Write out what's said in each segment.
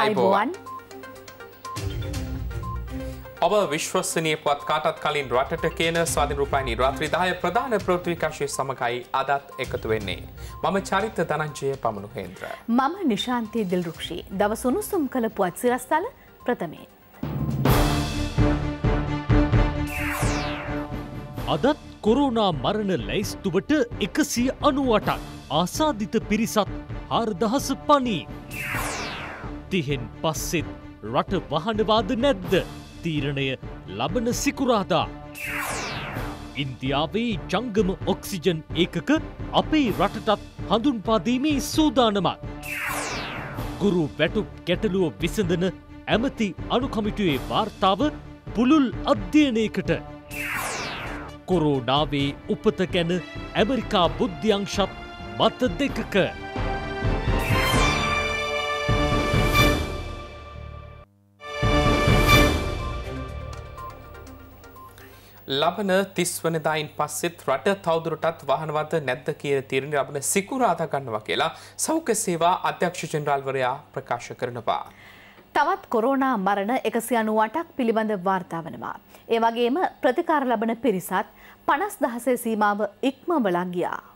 අයිබෝවන් ඔබ විශ්වසනය පුවත් කාටත් කලින් රටට කියන ස්වාධින් රුපයිනි රාත්‍රිදාය ප්‍රධාන ප්‍රෘතිවිකාශය සමඟයි අදත් එකතු වෙන්නේ. මම චරිත දනංජය පමණු හේන්ද්‍ර. මම නිශාන්තය දිල්රුක්ෂී දවසුනුසුම් කළ පුවත් සිරස්ථල ප්‍රථමේ. අදත් කොරුණා මරණ ලැයිස්තුවට එකසිය අනුවටක් ආසාධිත පිරිසත් හර්දහස පනී. තිහෙන් පස්සෙත් රට වහනවාද නැද්ද තීරණය ලබන සිකුරාදා. ඉන්දියාවේ ජංගම ඔක්සිජන් ඒකක අපේ රටටත් හඳුන්පාදීමේ සූදානමක්. ගුරු වැටුප් ගැටලුව විසඳන ඇමති අනුකමිටුවේ වාර්තාව පුළුල් අධ්‍යයනයකට. කොරෝඩාවේ උපත ගැන ඇමරිකා බුද්ධ්‍යංශත් මත දෙකක. ලබන තිස්වනදායින් පස්සෙත් රට තවදුරටත් වහනවද නැද්ද කියන තීරණ ලබන සිකුරාදා ගන්නවා කියලා සෞඛ්‍ය සේවා අධ්‍යක්ෂ ජෙනරාල්වරයා ප්‍රකාශ කරනවා. තවත් කොරෝනා මරණ එකසි අනුවටක් පිළිබඳ වාර්තා වනවා. ඒ වගේම ප්‍රතිකාර ලබන පිරිසත් පනස් දහසේ සීමාව ඉක්මවලා ගියා.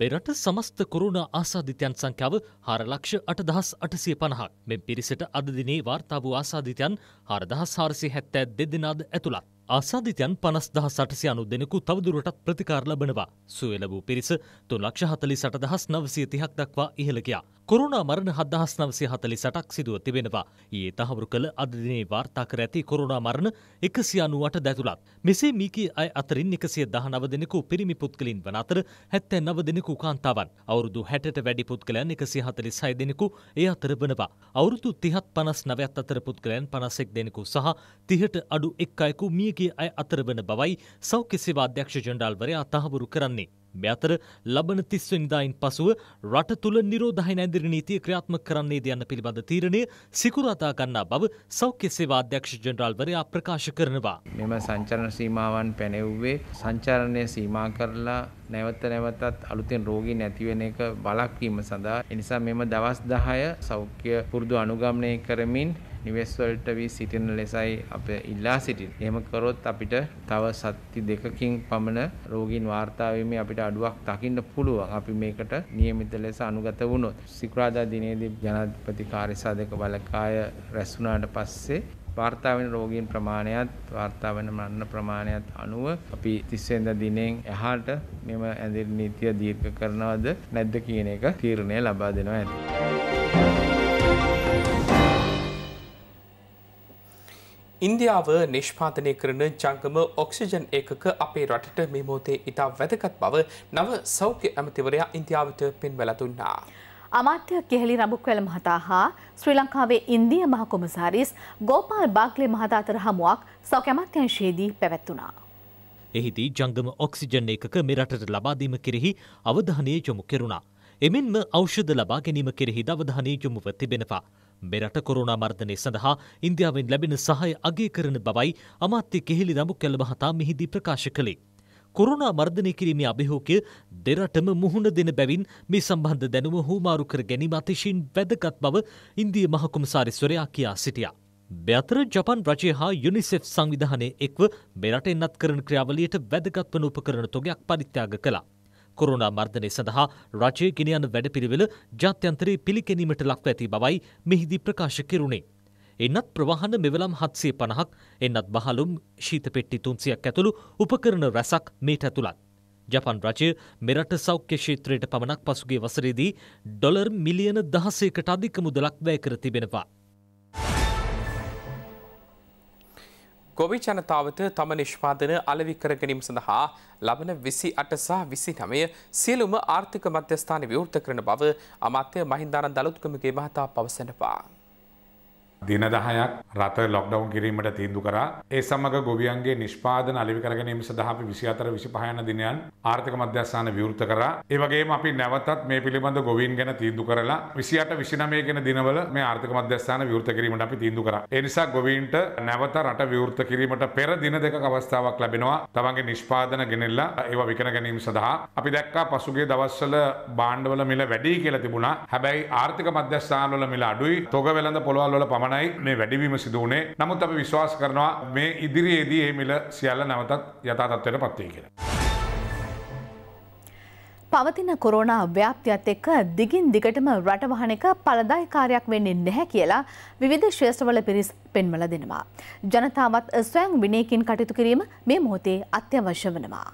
මෙරට සමස්ත කොරුණ ආසාධිතයන් සංඛ්‍යාව හාරලක්ෂ අටදහස් අටසිය පණහක් මෙ පිරිසට අදදිනේ වාර්තා වූ ආසාධිතයන් හාරදහස් හාරසි හැත්තෑ දෙදෙනද ඇතුළත්. ආසාධිතයන් පනස් දහ සටසි අනු දෙනෙකු තවදුරටත් ප්‍රතිකාර ලබනවා. සුවලබූ පිරිස තුන් ලක්ෂ හතලි සටදහස් නවසය තිහක් දක්වා ඉහළකයා. කොරුණා මරණ හදහස් නවසය හතලි සටක් සිදුව තිබෙනවා. ඒ තහවුරු කළ අදදිනේ වාර්තා කර ඇති කොරුණා මරණ එකසි අනුවට දැතුළත්. මෙසේ මීකී අය අතරින් එකසිය දහ නව දෙනෙකු පිරිමි පුද්ගලින් වන අතර හැත්තැ නව දෙනෙකු කාන්තාවන්. අවුරුදු හැටට වැඩි පුද්ගලයන් එකසි හතලි සය දෙනෙකු ඒ අතර වනවා. අවුරුදු තිහත් පනස් නවයත් අතර පුද්ගලයන් පනසෙක් දෙනෙකු සහ තිහට අඩු එක් අයකු මියගේ අය අතර වන බවයි සෞඛ්‍ය සේවා අධ්‍යක්ෂ ජෙන්ඩාල්වරයා තහවුරු කරන්නේ. මේ අතර ලබන 30 වෙනිදායින් පසුව රට තුල නිරෝධායන ඇඳිරි නීතිය ක්‍රියාත්මක කරන්නේද යන්න පිළිබඳ තීරණය සිකුරාදා ගන්නා බව සෞඛ්‍ය සේවා අධ්‍යක්ෂ ජෙනරාල්වරයා ප්‍රකාශ කරනවා. මෙම සංචරණ සීමාවන් පැනෙව්වේ සංචාරණය සීමා කරලා නැවත නැවතත් අලුතෙන් රෝගී නැතිවෙන එක බලක්වීම සඳහා එනිසා මෙම දවස් 10 සෞඛ්‍ය පුරුදු අනුගමනය කරමින් නිවෙස් වලට වී සිටින ලෙසයි අප ඉල්ලා සිටින්. එහෙම කරොත් අපිට තව සති දෙකකින් පමණ රෝගීන් වාර්තා වීමේ අපිට අඩුවක් දකින්න පුළුවන්. අපි මේකට નિયમિત ලෙස අනුගත වුණොත්. සිකුරාදා දිනේදී ජනාධිපති කාර්ය සාධක බලකාය රැස් වුණාට පස්සේ වාර්තා වෙන රෝගීන් ප්‍රමාණයත් වාර්තා වෙන මරණ ප්‍රමාණයත් අනුව අපි 30 වෙනිදා දිනෙන් එහාට මෙම ඇඳිලි නීතිය දීර්ඝ කරනවද නැද්ද කියන එක තීරණය ලබා දෙනවා ඇති. ඉන්දියාව නිෂ්පාදනය කරන ජංගම ඔක්සිජන් ඒකක අපේ රටට මෙමෝතේ ඉතා වැදගත් බව නව සෞඛ්‍ය ඇමතිවරයා ඉන්දියාවට පෙන්වල දුන්නා. අමාත්‍ය කෙහෙලි රඹුක්වැල මහතා හා ශ්‍රී ලංකාවේ ඉන්දිය මහකොමසාරිස් ගෝපාල් බාග්ලි මහතා අතර හමුවක් සෞඛ්‍ය අමාත්‍යංශයේදී පැවැත්වුණා. එහිදී ජංගම ඔක්සිජන් ඒකක මෙරටට ලබාදීම කෙරෙහි අවධානය යොමු කෙරුණා. එමෙන්ම ඖෂධ ලබා ගැනීම කෙරෙහි අවධානය යොමුව තිබෙනවා. මෙරට කොරුණා මර්ධනය සඳහා ඉන්දියාවෙන් ලැබෙන සහය අගේ කරන බවයි අමාත්‍ය කෙහෙලි දමු කැලබ හතා මෙහිදී ප්‍රකාශ කළේ. කොරුණා මර්ධනය කිරීමේ අභිහෝකය දෙරටම මුහුණ දෙන බැවින් මේ සම්බන්ධ දැනුම හූමාරු කර ගැනීම අතිශයින් වැදගත් බව ඉන්දිය මහකුමසාරිස්වරයා කියා සිටියා. බ්‍යතර ජපන් රජය හා යුනිසෙෆ් සංවිධානය එක්ව මෙරට එන්නත් කරන ක්‍රියාවලියට වැදගත්වන උපකරන තොගයක් පරිත්‍යාග කලා. කොරෝනා මර්ධනය සඳහා රජය ගෙනයන වැඩපිළිවෙල ජාත්‍යන්තරයේ පිළිගැනීමට ලක්ව ඇති බවයි මෙහිදී ප්‍රකාශ කෙරුණේ. එන්නත් ප්‍රවාහන මෙවලම් හත්සේ පණහක් එන්නත් බහලුම් ශීත පෙට්ටි තුන්සියක් ඇතුළු උපකරණ රැසක් මේට ඇතුළත්. ජපන් රජය මෙරට සෞඛ්‍ය ක්ෂේත්‍රයට පමණක් පසුගේ වසරේදී ඩොලර් මිලියන දහසේකට අධික මුදලක් වැය කර තිබෙනවා. ගොවි ජනතාවට තම නිෂ්පාදන අලවි කරගැනීම සඳහා ලබන විසි අට සහ විසි නමය සියලුම ආර්ථික මධ්‍යස්ථාන විවෘත කරන බව අමාත්‍ය මහින්දානන් දළොත්කමගේ මහතා පවසනවා. දින දහයක් රට ලොක්ඩවන් කිරීමට තීන්දු කරා ඒ සමග ගොවියන්ගේ නිෂ්පාදන අලිවි කරගැනීම සඳහා අපි 24 25 යන දිනයන් ආර්ථික මධ්‍යස්ථාන විවෘත කරා ඒ වගේම අපි නැවතත් මේ පිළිබඳ ගොවීන් ගැන තීන්දු කරලා 28 29 ගැන දිනවල මේ ආර්ථික මධ්‍යස්ථාන විවෘත කිරීමට අපි තීන්දු කරා ඒ නිසා ගොවීන්ට නැවත රට විවෘත කිරීමට පෙර දින දෙකක අවස්ථාවක් ලැබෙනවා තමන්ගේ නිෂ්පාදන ගෙනෙල්ලා ඒවා විකන ගැනීම සඳහා අපි දැක්කා පසුගිය දවස්වල බාණ්ඩවල මිල වැඩි කියලා තිබුණා හැබැයි ආර්ථික මධ්‍යස්ථාන වල මිල අඩුයි තොග වෙළඳ පොළවල් වල පමණ පමණයි මේ වැඩිවීම සිදු වුණේ. නමුත් අපි විශ්වාස කරනවා මේ ඉදිරියේදී මේ මිල සියල්ල නැවතත් යථා තත්ත්වයට පත් වෙයි කියලා. පවතින කොරෝනා ව්‍යාප්තියත් එක්ක දිගින් දිගටම රට වහන එක පළදායකාරයක් වෙන්නේ නැහැ කියලා විවිධ ශ්‍රේෂ්ඨවල පිරිස් පෙන්වලා දෙනවා. ජනතාවත් ස්වයං විනයකින් කටයුතු කිරීම මේ මොහොතේ අත්‍යවශ්‍ය වෙනවා.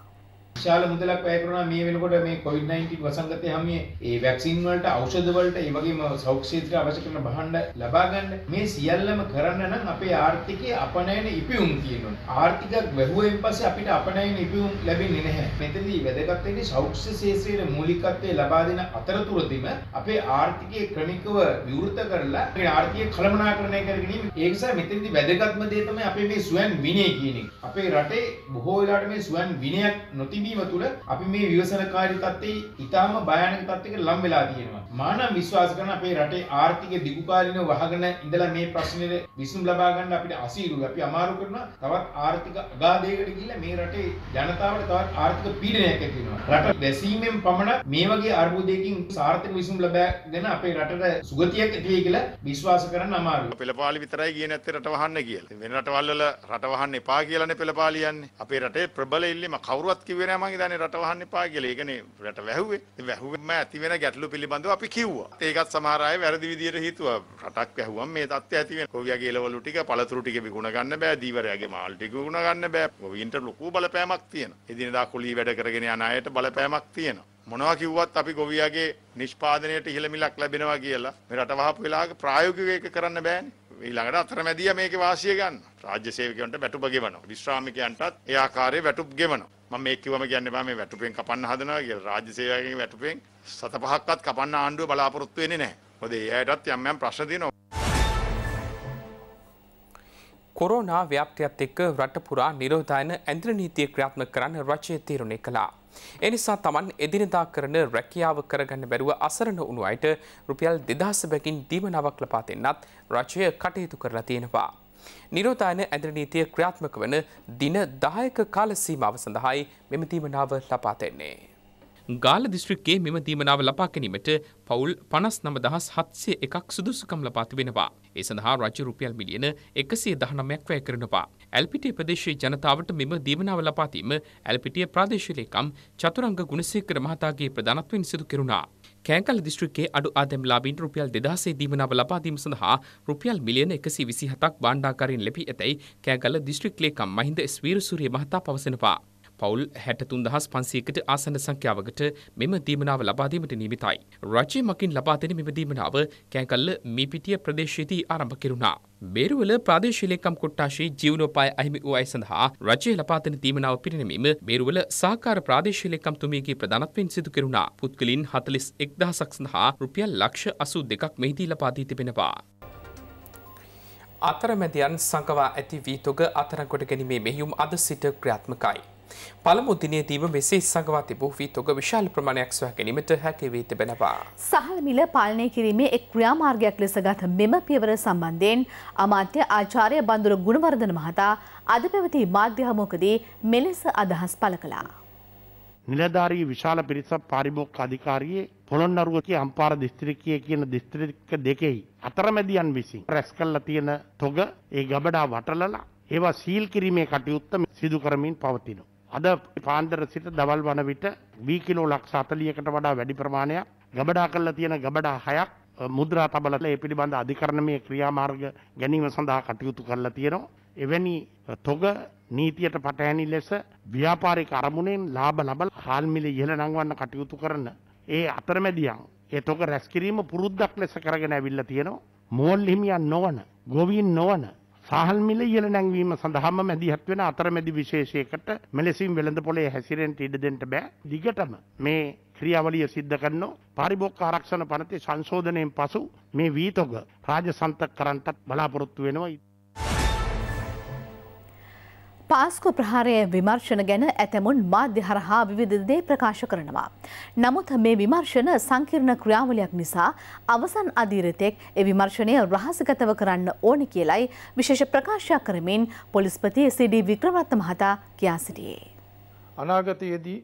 විශාල මුදලක් වැය කරනවා මේ වෙනකොට මේ COVID-19 වසංගතය හැමියේ ඒ වැක්සින් වලට ඖෂධ වලට ඒ වගේම සෞඛ්‍ය ක්ෂේත්‍රය අවශ්‍ය කරන භාණ්ඩ ලබා ගන්න මේ සියල්ලම කරන්න නම් අපේ ආර්ථිකයේ අපනයන ඉපියුම් තියෙනවා ආර්ථිකයක් වැහුවෙන් පස්සේ අපිට අපනයන ඉපියුම් ලැබෙන්නේ නැහැ මෙතනදී වැදගත් වෙන්නේ සෞඛ්‍ය ක්ෂේත්‍රයේ මූලිකත්වය ලබා දෙන අතරතුරදීම අපේ ආර්ථිකයේ ක්‍රමිකව විවෘත කරලා අපේ ආර්ථිකය කළමනාකරණය කර ගැනීම ඒ නිසා මෙතනදී වැදගත්ම දේ තමයි අපේ මේ ස්වයං විනය කියන එක අපේ රටේ බොහෝ වෙලාවට මේ ස්වයං විනයක් නොතිබෙන තිබීම තුළ අපි මේ විවසනකාරී තත්ත්වයේ ඉතාම භයානක තත්ත්වයකට ලම් වෙලා තියෙනවා. මා නම් විශ්වාස කරන අපේ රටේ ආර්ථික දිගුකාලීන වහගෙන ඉඳලා මේ ප්‍රශ්නේ විසඳුම් ලබා ගන්න අපිට අසීරුයි. අපි අමාරු කරනවා. තවත් ආර්ථික අගාධයකට ගිහිල්ලා මේ රටේ ජනතාවට තවත් ආර්ථික පීඩනයක් ඇති වෙනවා. රට දැසීමෙන් පමණ මේ වගේ අර්බුදයකින් සාර්ථක විසඳුම් ලබා දෙන අපේ රටට සුගතියක් ඇති වෙයි කියලා විශ්වාස කරන්න අමාරුයි. පෙළපාලි විතරයි කියන ඇත්තේ රට වහන්න කියලා. වෙන රටවල් වල රට වහන්න එපා කියලානේ පෙළපාලි යන්නේ. අපේ රටේ ප්‍රබල ඉල්ලීම කවුරුවත් කිව්වේ නෑ මං හිතන්නේ රට වහන්න එපා කියලා. ඒ කියන්නේ රට වැහුවේ. වැහුවෙම ඇති වෙන ගැටලු පිළිබඳව අපි කිව්වා. ඒකත් සමහර අය වැරදි විදියට හිතුවා. රටක් වැහුවම මේ තත්ත්වය ඇති වෙන. ගොවියගේ ලෙවලු ටික, පළතුරු ටික විකුණ ගන්න බෑ. දීවරයාගේ මාල් ටික විකුණ ගන්න බෑ. ගොවීන්ට ලොකු බලපෑමක් තියෙනවා. එදිනදා කුලී වැඩ කරගෙන යන අයට බලපෑමක් තියෙනවා. මොනවා කිව්වත් අපි ගොවියාගේ නිෂ්පාදනයට ඉහළමිලක් ලැබෙනවා කියලා මේ රට වහපු වෙලාවක ප්‍රායෝගිකව ඒක කරන්න බෑනේ. ඊළඟට අතරමැදියා මේකේ වාසිය ගන්න. රාජ්‍ය සේවකයන්ට වැටුප ගෙවනවා. විශ්‍රාමිකයන්ටත් ඒ ආකාරයේ වැටුප් ගෙවනවා. මම මේ කිව්වම කියන්නේ බෑ මේ වැටුපෙන් කපන්න හදනවා කියලා. රාජ්‍ය සේවකයන්ගේ වැටුපෙන් සත පහක්වත් කපන්න ආණ්ඩුව බලාපොරොත්තු වෙන්නේ නැහැ. මොකද ඒ අයටත් යම් යම් ප්‍රශ්න තියෙනවා. කොරෝනා ව්‍යාප්තියත් එක්ක රට පුරා නිරෝධායන ඇන්ද්‍ර නීතිය ක්‍රියාත්මක කරන්න රජය තීරණය කළා. ඒ නිසා Taman එදිනෙදා කරන රැකියාව කරගන්න බැරුව අසරණ වුණු අයට රුපියල් 2000 බැගින් දීමනාවක් ලබා දෙන්නත් රජය කටයුතු කරලා තියෙනවා. නිරෝධායන ඇඳර නීතිය ක්‍රියාත්මක වන දින දායක කාලසීමාව සඳහායි මෙම තීමනාව ලපාතෙන්නේ. ගාල දිස්ත්‍රික්කේ මෙම දීමනාව ලබා ගැනීමට පවුල් පනස් නම දහස් හත්සය එකක් සුදුසුකම් ලපාති වෙනවා. ඒ සඳහා රජ රුපියල් මිලියන එකසේ දහනමයක් වැය කරනවා. ඇල්පිටිය ප්‍රදේශයේ ජනතාවට මෙම දීමනාව ලපාතීම ඇල්පිටිය ප්‍රාදේශලේකම් චතුරංග ගුණසේකර මහතාගේ ප්‍රධානත්වෙන් සිදු කෙරුණා. කෑකල දිස්ත්‍රික්කයේ අඩු ආදම් ලාබීන් රුපියල් දෙදහසේ දීමනාව ලබාදීම සඳහා රුපියල් මිලියන එකසි විසි හතක් බාණ්ඩාකාරින් ලැබී ඇතැයි කෑගල දිස්ත්‍රික් ලේකම් මහින්ද ස්වීරසූරිය මහතා පවසනවා. පවුල් හැටතුන් දහස් පන්සීකට ආසන සංඛ්‍යාවකට මෙම දීමනාව ලබාදීමට නිමිතයි. රජය මකින් ලබාදෙන මෙම දීමනාව කෑකල්ල මීපිටිය ප්‍රදේශයේදී ආරම්භ කෙරුණා. බේරුවල ප්‍රදේශීලේකම් කොට්ටාශී ජීවනෝපාය අහිමි වූ අය සඳහා රජය ලපාතන තීමනාව පිරිනැමීම බේරුවල සාකාර ප්‍රාදේශීලේකම් තුමියගේ ප්‍රධානත්වයෙන් සිදු කෙරුණා. පුද්ගලින් 41000ක් සඳහා රුපියල් ලක්ෂ 82ක් මෙහිදී ලබා දී තිබෙනවා. අතරමැදියන් සංකවා ඇති වී තොග අතරකොට ගැනීමේ මෙහියුම් අද සිට ක්‍රියාත්මකයි. පළමු දිනේදීම මෙසේ සංගවා තිබූ වී තොග විශාල ප්‍රමාණයක් සොයා ගැනීමට හැකි වී තිබෙනවා. සහල් මිල පාලනය කිරීමේ එක් ක්‍රියාමාර්ගයක් ලෙස ගත මෙම පියවර සම්බන්ධයෙන් අමාත්‍ය ආචාර්ය බඳුර ගුණවර්ධන මහතා අද පැවති මාධ්‍ය හමුවකදී මෙලෙස අදහස් පළ කළා. නිලධාරී විශාල පිරිසක් පාරිභෝගික අධිකාරියේ පොළොන්නරුවකේ අම්පාර දිස්ත්‍රික්කයේ කියන දිස්ත්‍රික්ක දෙකෙහි අතරමැදියන් විසින් රැස් කළා තියෙන තොග ඒ ගබඩා වටලලා ඒවා සීල් කිරීමේ කටයුත්ත සිදු කරමින් පවතිනවා. අද පාන්දර සිට දවල් වන විට වීකිලෝ ලක්ෂ අතලියකට වඩා වැඩි ප්‍රමාණයක් ගබඩා කරලා තියෙන ගබඩා හයක් මුද්‍රා තබලට ඒ පිළිබඳ අධිකරණමය ක්‍රියාමාර්ග ගැනීම සඳහා කටයුතු කරලා තියෙනවා. එවැනි තොග නීතියට පටහැනි ලෙස ව්‍යාපාරික අරමුණෙන් ලාභ ලබල හාල්මිල ඉහළ නංවන්න කටයුතු කරන ඒ අතරමැදියන් ඒ තොග රැස්කිරීම පුරුද්දක් ලෙස කරගෙන ඇවිල්ලා තියෙනවා. මෝල් හිමියන් නොවන, ගොවීන් නොවන සහල් මිල ඉහළ නැංවීම සඳහාම මැදිහත් වෙන අතරමැදි විශේෂයකට මෙලෙසින් වෙළඳ පොලේ හැසිරෙන්ට ඉඩ දෙන්න බෑ. දිගටම මේ ක්‍රියාවලිය සිද්ධ කරනවා පාරිභෝගික ආරක්ෂණ පනතේ සංශෝධනයෙන් පසු මේ වීතොග රාජසන්තක කරන්ටත් බලාපොරොත්තු වෙනවා. පාස්කු ප්‍රහාරය විමර්ශන ගැන ඇතැමුන් මාධ්‍ය හරහා විවිධදේ ප්‍රකාශ කරනවා. නමුත් මේ විමර්ශන සංකීර්ණ ක්‍රියාවලයක් නිසා අවසන් අධීරතෙක් එ විමර්ශනය රහසගතව කරන්න ඕන කියලයි විශේෂ ප්‍රකාශයක් කරමින් පොලිස්පති සිඩි වික්‍රවත්ත මහතා කියා සිටියේ. අනාගතයේදී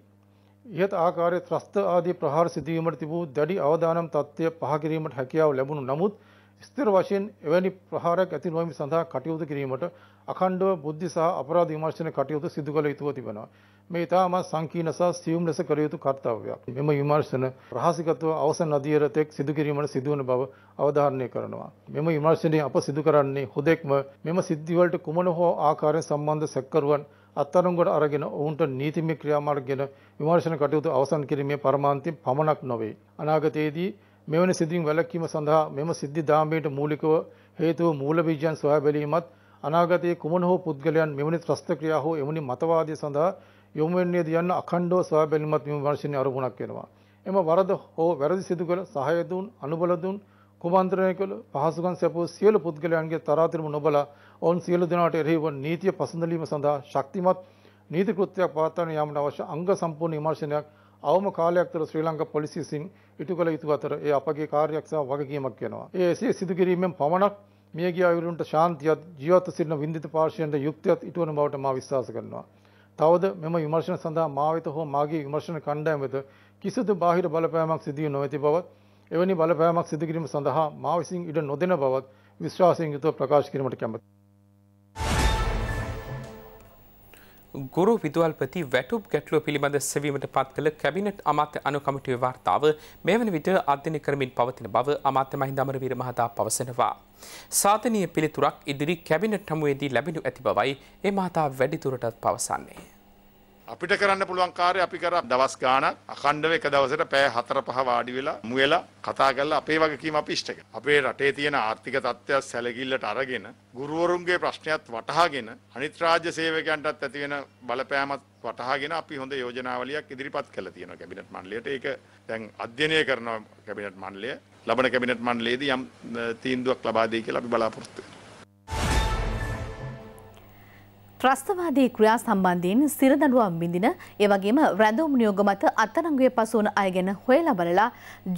ඉහත ආකාරය ත්‍රස්ත ආදී ප්‍රහාර සිදුවීමට තිබූ දැඩි අවධානම් තත්ත්වය පහකිරීමට හැකියාව ලැබුණු නමුත් ස්ථිර වශයෙන් එවැනි ප්‍රහාරයක් ඇති නොවීම සඳහා කටයුතු කිරීමට අඛණ්ඩව බුද්ධි සහ අපරාධ විමර්ශන කටයුතු සිදු කළ යුතුව තිබෙනවා. මේ ඊටම සංකීර්ණ සහ සියුම් ලෙස කළ යුතු කර්තව්‍යයක්. මෙම විමර්ශන රහසිගතව අවසන් අධීර තෙක් සිදු කිරීමට සිදුවන බව අවධාරණය කරනවා. මෙම විමර්ශනයේ අප සිදු කරන්නේ හුදෙක්ම මෙම සිද්ධිවලට කුමන හෝ ආකාරයෙන් සම්බන්ධ සැකකරුවන් අත්අඩංගුවට අරගෙන ඔවුන්ට නීතිමය ක්‍රියාමාර්ග ගැන විමර්ශන කටයුතු අවසන් කිරීමේ පරමාන්තින් පමණක් නොවේ. අනාගතයේදී මෙවැනි සිදුවීම් වැළැක්වීම සඳහා මෙම සිද්ධි දාඹයට මූලිකව හේතුව මූලබීජයන් සොයා බැලීමත් අනාගතයේ කුමන හෝ පුද්ගලයන් මෙවැනි ත්‍රස්තක්‍රියා හෝ එවැනි මතවාදී සඳහා යොමු වෙන්නේද යන්න අඛණ්ඩව සොයා බැලීමත් මෙම විමර්ශනයේ අරමුණක් වෙනවා. එම වරද හෝ වැරදි සිදු කළ සහාය දුන් අනුබල දුන් කුමන්ත්‍රණය කළ පහසුකම් සැපූ සියලු පුද්ගලයන්ගේ තරාතිරම නොබලා ඔවුන් සියලු දෙනාට එරෙහිව නීතිය පසඳලීම සඳහා ශක්තිමත් නීති කෘත්‍යයක් පවත්වන යාමට අවශ්‍ය අංග සම්පූර්ණ විමර්ශනයක් අවම කාලයක් තුළ ශ්‍රී ලංකා පොලිසිය විසින් ඉටු කළ යුතු අතර ඒ අපගේ කාර්යයක් සහ වගකීමක් වෙනවා. ඒ එසේ සිදු කිරීමෙන් පමණක් මියගිය අයුරුන්ට ශාන්තියත් ජීවත් සිටින වින්දිත පාර්ශ්වයන්ට යුක්තියත් ඉටුවන බවට මා විශ්වාස කරනවා. තවද මෙම විමර්ශන සඳහා මා වෙත හෝ මාගේ විමර්ශන කණ්ඩායම වෙත කිසිදු බාහිර බලපෑමක් සිදු නොමැති බවත් එවැනි බලපෑමක් සිදු කිරීම සඳහා මා විසින් ඉඩ නොදෙන බවත් විශ්වාසයෙන් යුතුව ප්‍රකාශ කිරීමට කැමැතියි. ගුරු විදුවල්පති වැටුප් ගැටලුව පිළිබඳ සෙවීමට පත් කළ කැබිනට් අමාත්‍ය අනුකමිටුවේ වාර්තාව මෙවැනි විට අධ්‍යයනය කරමින් පවතින බව අමාත්‍ය මහින්ද අමරවීර මහතා පවසනවා. සාධනීය පිළිතුරක් ඉදිරි කැබිනට් හමුවේදී ලැබෙනු ඇති බවයි ඒ මහතා වැඩිදුරටත් පවසන්නේ. අපිට කරන්න පුළුවන් කාර්ය අපි කර දවස් ගාණක් අඛණ්ඩව එක දවසට පැය 4-5 වාඩි වෙලා මු වෙලා කතා කරලා අපේ වගකීම අපි ඉෂ්ට කරනවා. අපේ රටේ තියෙන ආර්ථික තත්ත්වය සැලකිල්ලට අරගෙන ගුරුවරුන්ගේ ප්‍රශ්නයත් වටහාගෙන අනිත් රාජ්‍ය සේවකයන්ටත් ඇති වෙන බලපෑමත් වටහාගෙන අපි හොඳ යෝජනාවලියක් ඉදිරිපත් කළා තියෙනවා කැබිනට් මණ්ඩලයට. ඒක දැන් අධ්‍යයනය කරනවා කැබිනට් මණ්ඩලය. ලබන කැබිනට් මණ්ඩලයේදී යම් තීන්දුවක් ලබා දෙයි කියලා අපි බලාපොරොත්තු වෙනවා. ත්‍රස්තවාදී ක්‍රියා සම්බන්ධයෙන් සිරදඬුවම් බිඳින එවැගේම රැඳවුම් නියෝග මත අත්අඩංගුවේ පසුවන අය ගැන හොයලා බලලා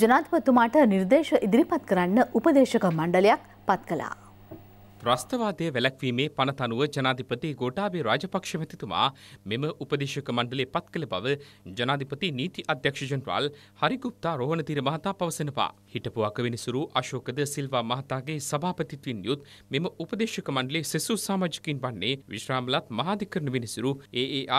ජනාධිපතිතුමාට නිර්දේශ ඉදිරිපත් කරන්න උපදේශක මණ්ඩලයක් පත් කළා. ත්‍රස්තවාදය වැළැක්වීමේ පනතනුව ජනාධිපති ගෝටාබේ රාජපක්ෂ මැතිතුමා මෙම උපදේශක මණ්ඩලය පත් කළ බව ජනාධිපති නීති අධ්‍යක්ෂ ජනරාල් හරිගුප්තා රෝහණතිර මහතා පවසනවා. හිටපු අකවිනිසුරු අශෝකද සිල්වා මහතාගේ සභාපතිත්වින් යුත් මෙම උපදේශක මණ්ඩලේ සෙසු සමාජිකින් වන්නේ විශ්‍රාමලත් මහාධිකරණ විනිසුරු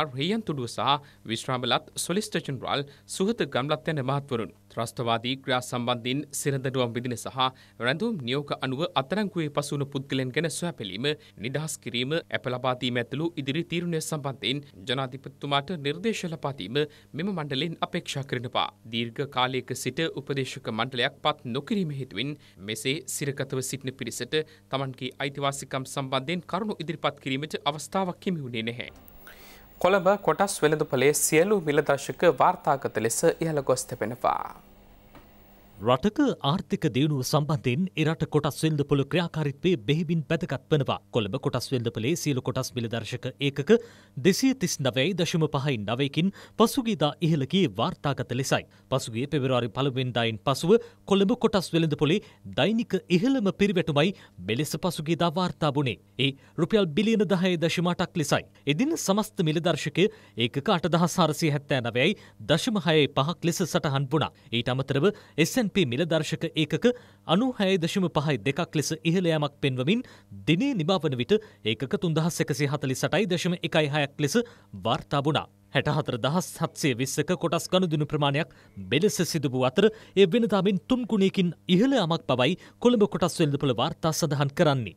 AAR හෙයන්තුඩුව සහ විශ්‍රාමලත් සොලිස්ට ජනරාල් සුහත ගම්ලත් යන මහත්වරුන්. ත්‍රස්තවාදී ක්‍රියා සම්බන්ධයෙන් සිරඳඩුවම් විදින සහ රැඳුම් නියෝග අනුව අතරංකුවේ පසුවුණු පුද්ගලයන් ගැන සොයාපැලීම නිදහස් කිරීම ඇප ලබා දීම ඇතුළු ඉදිරි තීරණය සම්බන්ධයෙන් ජනාධිපතිතුමාට නිර්දේශ ලබා දීම මෙම මණ්ඩලයෙන් අපේක්ෂා කරනවා. දීර්ඝ කාලයක සිට උපදේශක මණ්ඩලයක් පත් නොකිරීම හේතුවෙන් මෙසේ සිරකතව සිටින පිරිසට තමන්ගේ අයිතිවාසිකම් සම්බන්ධයෙන් කරුණු ඉදිරිපත් කිරීමට අවස්ථාවක් හිමි වුණේ නැහැ. කොළඹ කොටස් වෙළඳපලේ සියලු මිලදශක වාර්තාගත ලෙස ඉහළ ගොස් තිබෙනවා. රටක ආර්ථික දියුණුව සම්බන්ධයෙන් එරට කොටස් වෙල්දපොළ ක්‍රියාකාරිත්වයේ බෙහිබින් පැදගත් වනවා. කොළඹ කොටස් වෙල්දපලේ සියලු කොටස් මිලදර්ශක ඒකක දෙසිය තිස් නවයි දශම පහයි නවයකින් පසුගේදා ඉහළගේ වාර්තාගත ලෙසයි. පසුගේ පෙවරවාරි පළවෙන්දායින් පසුව කොළඹ කොටස් වෙළඳපොලේ දෛනික ඉහළම පිරිවැටුමයි මෙලෙස පසුගේදා වාර්තා වුණේ. ඒ රුපියල් බිලියන දහය දශමාටක් ලෙසයි. එදින සමස්ත මිලදර්ශකය ඒකක අටදහස් හරසිය හැත්තෑ නවයයි දශමහයේ පහක් ලෙස සටහන් වුණා. ඊට අමතරව එසන් S&P මිල දර්ශක ඒකක අනු හැය දශම පහයි දෙකක් ලෙස ඉහළයමක් පෙන්වමින් දිනේ නිභාවන විට ඒකක තුන්දහස් එකසි හතලි සටයි දශම එකයි හයක් ලෙස වාර්තාබුණා. හැටහතර දහස් හත්සේ විස්සක කොටස් ගණුදුනු ප්‍රමාණයක් බෙලෙස සිදුවූ අතර ඒ වෙනතාමින් තුන්කුණයකින් ඉහළ අමක් පවයි කොළඹ කොටස් වෙල්දපළ වාර්තා සඳහන් කරන්නේ.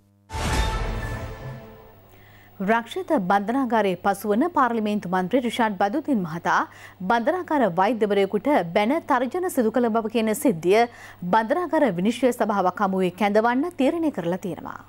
රක්ෂිත බන්ධනාගාරයේ පසුවන පාර්ලිමේන්තු මන්ත්‍රී රිෂාඩ් බදුතින් මහතා බන්ධනාගාර වෛද්‍යවරයෙකුට බැන තර්ජන සිදු කළ බව කියන සිද්ධිය බන්ධනාගාර විනිශ්චය සභාවක් හමුවේ කැඳවන්න තීරණය කරලා තියෙනවා.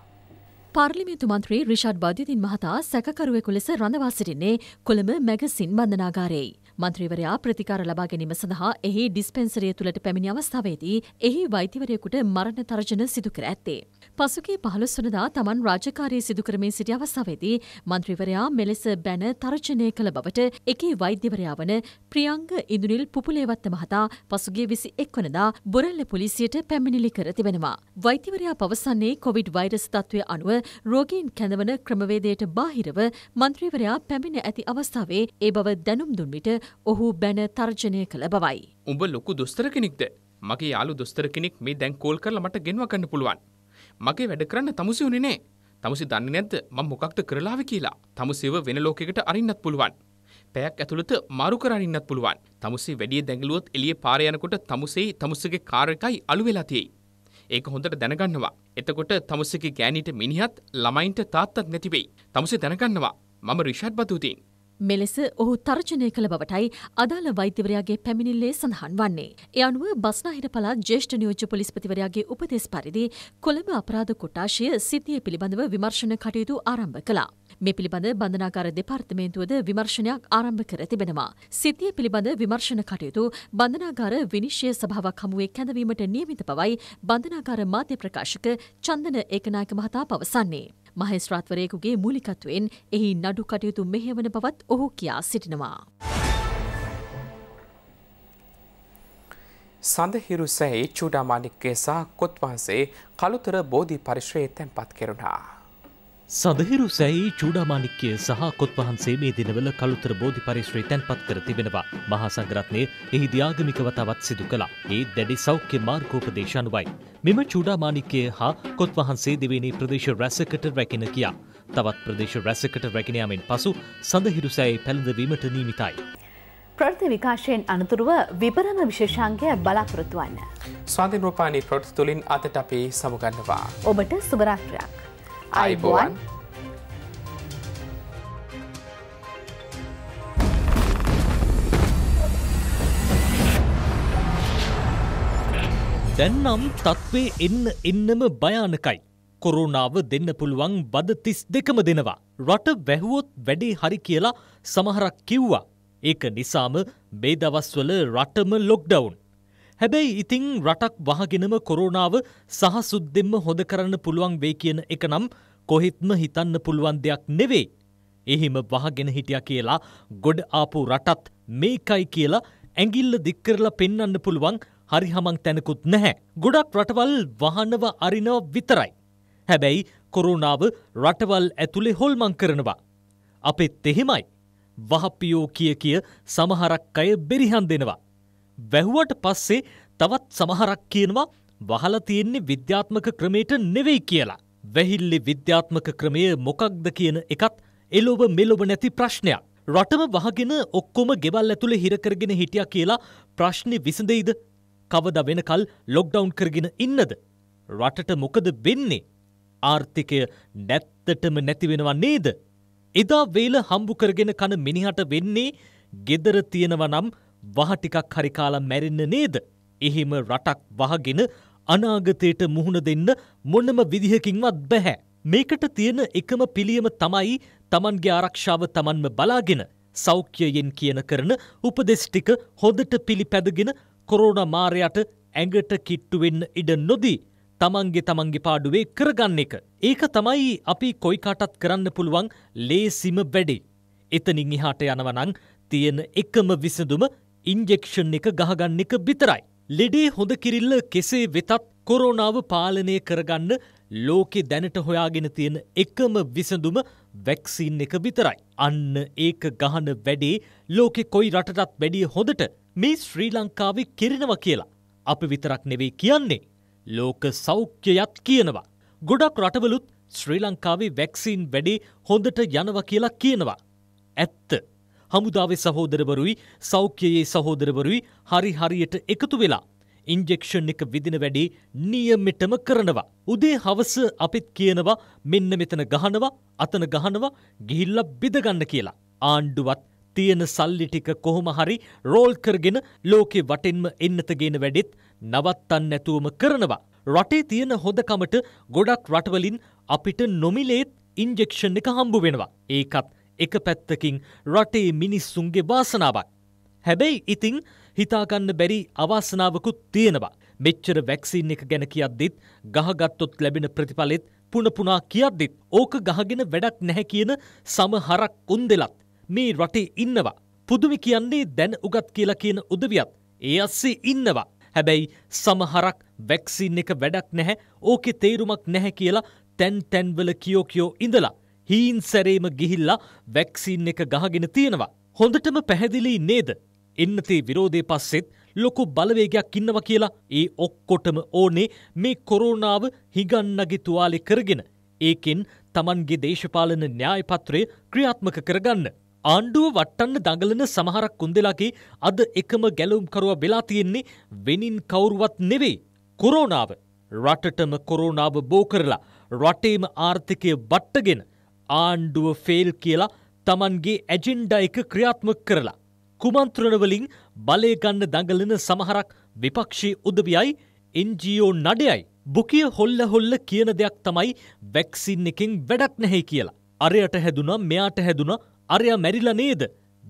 පාර්ලිමේන්තු මන්ත්‍රී රිෂාඩ් බදුතින් මහතා සැකකරුවෙකු ලෙස රඳවා සිටින්නේ කොළඹ මැගසින් බන්ධනාගාරයේ. මන්ත්‍රීවරයා ප්‍රතිකාර ලබා ගැනීම සඳහා එහි ඩිස්පෙන්සරිය තුළට පැමිණි අවස්ථාවේදී එහි වෛතිවරයෙකුට මරණ තර්ජන සිදු කර ඇත්තේ. පසුගේ පහළොස්වනදා තමන් රාජකාරී සිදුකරමින් සිටි අවස්ථාවේදී මන්ත්‍රීවරයා මෙලෙස බැන තර්ජනය කළ බවට එකේ වෛද්‍යවරයා වන ප්‍රියංග ඉඳුනිල් පුපුලේවත්ත මහතා පසුගේ විසි එක්වනදා බොරල්ල පොලිසියට පැමිණිලි කර තිබෙනවා. වෛතිවරයා පවසන්නේ කොවිඩ් වෛරස් තත්ත්වය අනුව රෝගීන් කැඳවන ක්‍රමවේදයට බාහිරව මන්ත්‍රීවරයා පැමිණ ඇති අවස්ථාවේ ඒ බව දැනුම් දුන් විට ඔහු බැන තර්ජනය කළ බවයි. උඹ ලොකු දොස්තර කෙනෙක්ද මගේ යාලු දොස්තර කෙනෙක් මේ දැන් කෝල් කරලා මට ගෙන්ව ගන්න පුළුවන්. මගේ වැඩ කරන්න තමුසි උනේ නෑ. තමුසි දන්නේ නැද්ද මම මොකක්ද කරලාවි කියලා. තමුසිව වෙන ලෝකයකට අරින්නත් පුළුවන්. පැයක් ඇතුළත මාරු කරන්නත් පුළුවන්. තමුසේ වැඩිය දැඟලුවොත් එළිය පාර යනකොට තමුසේ තමුසගේ කාර් එකයි අළු වෙලා තියෙයි. ඒක හොඳට දැනගන්නවා. එතකොට තමුසගේ ගෑණිට මිනිහත් ළමයින්ට තාත්තත් නැති වෙයි. තමුසේ දැනගන්නවා. මම රිෂඩ් බතුතින්. මෙලෙස ඔහු තර්ජනය කළ බවටයි අදාළ වෛද්‍යවරයාගේ පැමිණිල්ලේ සඳහන් වන්නේ. එ අනුව බස්නාහිර පළාත් ජේෂ්ඨ නියෝජ්‍ය පොලිස්පතිවරයාගේ උපදෙස් පරිදි කොළඹ අපරාධ කොටාශය සිතිය පිළිබඳව විමර්ශන කටයුතු ආරම්භ කළා. මේ පිළිබඳ බන්ධනාකාර දෙපාර්තමේන්තුවද විමර්ශනයක් ආරම්භ කර තිබෙනවා. සිතිය පිළිබඳ විමර්ශන කටයුතු බන්ධනාගාර විනිශ්චය සභාවක් හමුවේ කැඳවීමට නියමිත බවයි බන්ධනාකාර මාධ්‍ය ප්‍රකාශක චන්දන ඒකනායක මහතා පවසන්නේ. මහේස්ත්‍රාත්වරයෙකුගේ මූලිකත්වයෙන් එහි නඩු කටයුතු මෙහෙවන බවත් ඔහු කියා සිටිනවා. සඳහිරු සැහි චූඩාමානික්කේ සහ කොත්වහන්සේ කළුතර බෝධි පරිශ්‍රයේ තැන්පත් කෙරුණා. සඳහිරු සැයි චූඩාමානික්කය සහ කොත්පහන්සේ මේ දිනවල කළුතර බෝධි පරිශ්‍රය තැන්පත් කර තිබෙනවා. මහා සංග්‍රත්නය එහි ද්‍යාගමික වතාවත් සිදු කළා. ඒ දැඩි සෞඛ්‍ය මාර්ගෝපදේශ අනුවයි. මෙම චූඩාමානික්කය හා කොත්වහන්සේ දෙවෙනි ප්‍රදේශ රැසකට රැකෙන කියා. තවත් ප්‍රදේශ රැසකට රැගෙනයාමෙන් පසු සඳහිරු සැයි පැළඳවීමට නීමිතයි. ප්‍රෘති විකාශයෙන් අනතුරුව විපරම විශේෂාංගය බලාපොරොත්තුවන්න. ස්වාධින් රෝපානි ප්‍රෘති තුළින් අතට අපේ සමුගන්නවා. ඔබට සුභරාත්‍රයක්. අයිබෝන් දැන්නම් තත්ත්වේ එන්න එන්නම භයානකයි. කොරුණාව දෙන්න පුළුවන් බද තිස් දෙකම දෙනවා. රට වැැහුවොත් වැඩේ හරි කියලා සමහරක් කිව්වා. ඒක නිසාම මේ දවස්වල රටම ලොක්ඩවුන්. හැබැයි ඉතිං රටක් වහගෙනම කොරෝනාව සහසුද්දෙන්ම හොද කරන්න පුළුවන් වේ කියන එක නම් කොහෙත්ම හිතන්න පුළුවන් දෙයක් නෙවේ. එහෙම වහගෙන හිටිය කියලා ගොඩ ආපු රටත් මේකයි කියලා ඇගිල්ල දික්කරලා පෙන්න්න පුළුවන් හරි හමං තැනකුත් නැහැ. ගොඩක් රටවල් වහනව අරිනව විතරයි. හැබැයි කොරුණාව රටවල් ඇතුළෙ හොල්මං කරනවා. අපෙත් එහෙමයි. වහපියෝ කිය කිය සමහරක් අය බෙරිහන් දෙනවා. වැැහුවට පස්සේ තවත් සමහරක් කියනවා වහල තියෙන්නේ විද්‍යාත්මක ක්‍රමයට නෙවෙයි කියලා. වැහිල්ලි විද්‍යාත්මක ක්‍රමය මොකක්ද කියන එකත් එලොබ මෙලොබ නැති ප්‍රශ්නයක්. රටම වහගෙන ඔක්කොම ගෙවල් ඇතුළ හිරකරගෙන හිටිය කියලා ප්‍රශ්නි විසඳයිද කවද වෙනකල් ලොක්ඩවුන් කරගෙන ඉන්නද. රටට මොකද වෙන්නේ. ආර්ථිකය නැත්තටම නැතිවෙනවා නේද. එදා වේල හම්බු කරගෙන කන මිනිහට වෙන්නේ ගෙදර තියෙනව නම් වහ ටිකක් හරි කාලා මැරෙන්න නේද? එහෙම රටක් වහගෙන අනාගතයට මුහුණ දෙන්න මොනම විදිහකින්වත් බැහැ. මේකට තියෙන එකම පිළියම තමයි තමන්ගේ ආරක්ෂාව තමන්ම බලාගෙන සෞඛ්‍යයෙන් කියන කරන උපදෙස් ටික හොඳට පිළිපැදගෙන කොරෝනා මාරයට ඇඟට කිට්ටු වෙන්න ඉඩ නොදී තමන්ගේ තමන්ගේ පාඩුවේ කරගන්න එක. ඒක තමයි අපි කොයි කාටත් කරන්න පුළුවන් ලේසිම වැඩේ. එතනින් එහාට යනවනම් තියෙන එකම විසඳුම ඉන්ජෙක්ෂන් එක ගහගන්න එක බිතරයි. ලෙඩේ හොඳ කිරිල්ල කෙසේ වෙතත් කොරෝනාව පාලනය කරගන්න ලෝකෙ දැනට හොයාගෙන තියෙන එකම විසඳුම වැක්සින් එක විතරයි. අන්න ඒක ගහන වැඩේ ලෝකෙ කොයි රටටත් වැඩිය හොඳට මේ ශ්‍රී ලංකාවේ කෙරෙනවා කියලා. අපි විතරක් නෙවෙයි කියන්නේ. ලෝක සෞඛ්‍යයත් කියනවා. ගොඩක් රටවලුත් ශ්‍රී ලංකාවේ වැක්සින් වැඩේ හොඳට යනවා කියලා කියනවා. ඇත්ත. හමුදාවේ සහෝදරවරුයි සෞඛ්‍යයේ සහෝදරවරුයි හරි හරියට එකතු වෙලා. ඉන්ජෙක්ෂන් එක විදින වැඩි නියමිටම කරනවා. උදේ හවස අපිත් කියනවා මෙන්න මෙතන ගහනවා අතන ගහනවා ගිහිල්ල බිදගන්න කියලා. ආණ්ඩුවත් තියෙන සල්ලි ටික කොහොම හරි රෝල් කරගෙන ලෝකෙ වටෙන්ම එන්නත ගෙන වැඩෙත් නවත්තන්න නැතුවම කරනවා. රටේ තියෙන හොදකමට ගොඩක් රටවලින් අපිට නොමිලේත් ඉන්ජෙක්ෂන් එක හම්බු වෙනවා. ඒකත් එක පැත්තකින් රටේ මිනිස්සුන්ගේ වාසනාවක්. හැබැයි ඉතිං හිතාගන්න බැරි අවාසනාවකුත් තියෙනවා. මෙච්චර වැක්සින් එක ගැන කියද්දිත් ගහගත්තොත් ලැබෙන ප්‍රතිඵලෙත් පුනපුනා කියද්දිත් ඕක ගහගෙන වැඩක් නැහැ කියන සමහරක් උන්දෙලත් මේ රටේ ඉන්නවා. පුදුමි කියන්නේ දැන් උගත් කියලා කියන උදවියත් ඒ අස්සේ ඉන්නවා. හැබැයි සමහරක් වැක්සින් එක වැඩක් නැහැ ඕකෙ තේරුමක් නැහැ කියලා තැන් තැන්වල කියෝ කියෝ ඉඳලා හීන් සැරේම ගිහිල්ලා වැක්සින් එක ගහගෙන තියෙනවා. හොඳටම පැහැදිලි නේද. එන්නතේ විරෝධය පස්සෙත් ලොකු බලවේගයක් ඉන්නවා කියලා ඒ ඔක්කොටම ඕනේ මේ කොරෝනාව හිගන්නගේ තුවාලෙ කරගෙන. ඒකෙන් තමන්ගේ දේශපාලන න්‍යායපත්‍රය ක්‍රියාත්මක කරගන්න. ආණ්ඩුව වට්ටන්න දඟලන සමහරක් කුන්දෙලාගේ අද එකම ගැලුම්කරුව වෙලා තියෙන්නේ වෙනින් කවුරුවත් නෙවෙයි. කොරෝනාව රටටම කොරෝනාව බෝ කරලා රටේම ආර්ථිකය බට්ටගෙන ආණ්ඩුව ෆෙල් කියලා තමන්ගේ ඇජෙන්ඩා එක ක්‍රියාත්මක කරලා. කුමන්ත්‍රණවලින් බලය ගන්න දඟලන සමහරක් විපක්ෂී උදවියයි එන්ජියෝ නඩයයි. බුකිය හොල්ල හොල්ල කියන දෙයක් තමයි වැක්සින් එකින් වැඩක් නැහැ කියලා. අරයට හැදුන මෙයාට හැදුන අරයා මැරිල නේද.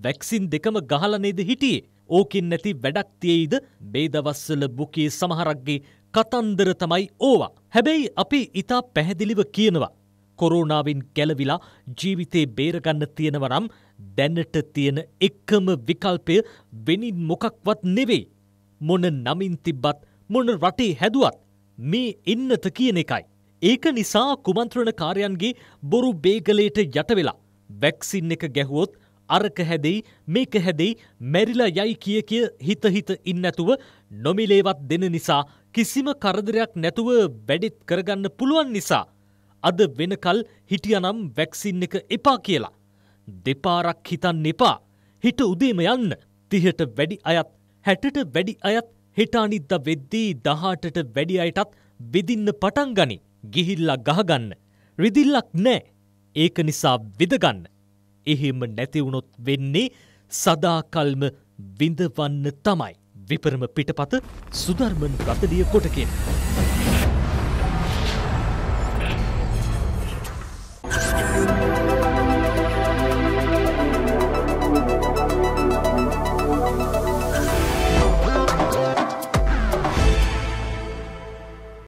වැක්සින් දෙකම ගහල නේද හිටියේ. ඕකින් නැති වැඩක් තියෙයිද බේදවස්සල බුකේ සමහරක්ගේ කතන්දර තමයි ඕවා. හැබැයි අපි ඉතා පැහැදිලිව කියනවා. කොරෝනාවෙන් ගැලවිලා ජීවිතේ බේරගන්න තියෙනවනම් දැනට තියෙන එක්කම විකල්පය වෙනින් මොකක්වත් නෙවෙයි. මොන නමින් තිබ්බත් මොන රටේ හැදුවත් මේ එන්නත කියන එකයි. ඒක නිසා කුමන්ත්‍රණ කාරයන්ගේ බොරු බේගලයට යටවෙලා. වැක්සින් එක ගැහුවොත් අරක හැදෙයි මේක හැදෙයි මැරිලා යයි කිය කිය හිත හිත ඉන්නැතුව නොමිලේවත් දෙන නිසා කිසිම කරදරයක් නැතුව වැඩිත් කරගන්න පුළුවන් නිසා අද වෙනකල් හිටියනම් වැක්සින් එක එපා කියලා. දෙපාරක් හිතන්න එපා හිට උදේම යන්න තිහට වැඩි අයත් හැටට වැඩි අයත් හෙටානිද්ද වෙද්දී දහටට වැඩි අයටත් වෙදින්න පටන් ගනි ගිහිල්ලක් ගහගන්න. රිදිල්ලක් නෑ ඒක නිසා විදගන්න. එහෙම නැතිවුණොත් වෙන්නේ සදාකල්ම විඳවන්න තමයි. විපරම පිටපත සුධර්මන් ප්‍රතලිය කොටකෙන්.